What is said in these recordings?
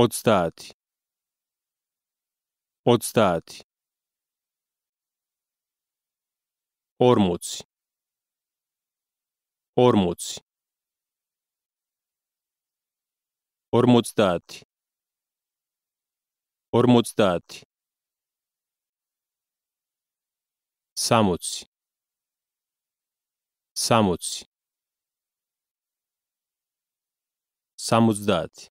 Отстать. Отстать. Ормуц. Ормуц. Ормуцтать. Ормуцтать. Самуц. Самуц. Самуздать.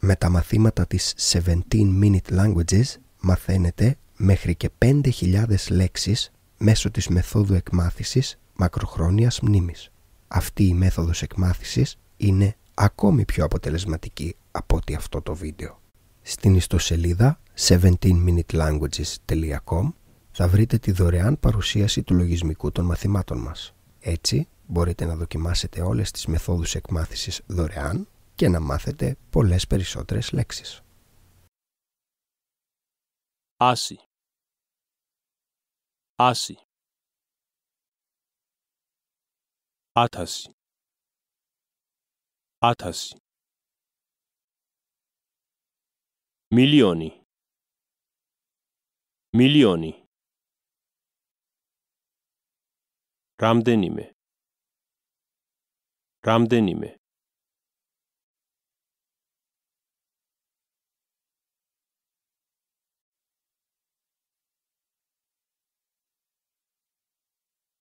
Με τα μαθήματα της 17 Minute Languages μαθαίνετε μέχρι και 5.000 λέξεις μέσω της μεθόδου εκμάθησης μακροχρόνιας μνήμης. Αυτή η μέθοδος εκμάθησης είναι ακόμη πιο αποτελεσματική από ότι αυτό το βίντεο. Στην ιστοσελίδα 17minutelanguages.com θα βρείτε τη δωρεάν παρουσίαση του λογισμικού των μαθημάτων μας. Έτσι, μπορείτε να δοκιμάσετε όλες τις μεθόδους εκμάθησης δωρεάν και να μάθετε πολλές περισσότερες λέξεις. Άση Άση Άταση Άταση μιλιόνι, μιλιόνι, ραμδένιμε. რამდენიმე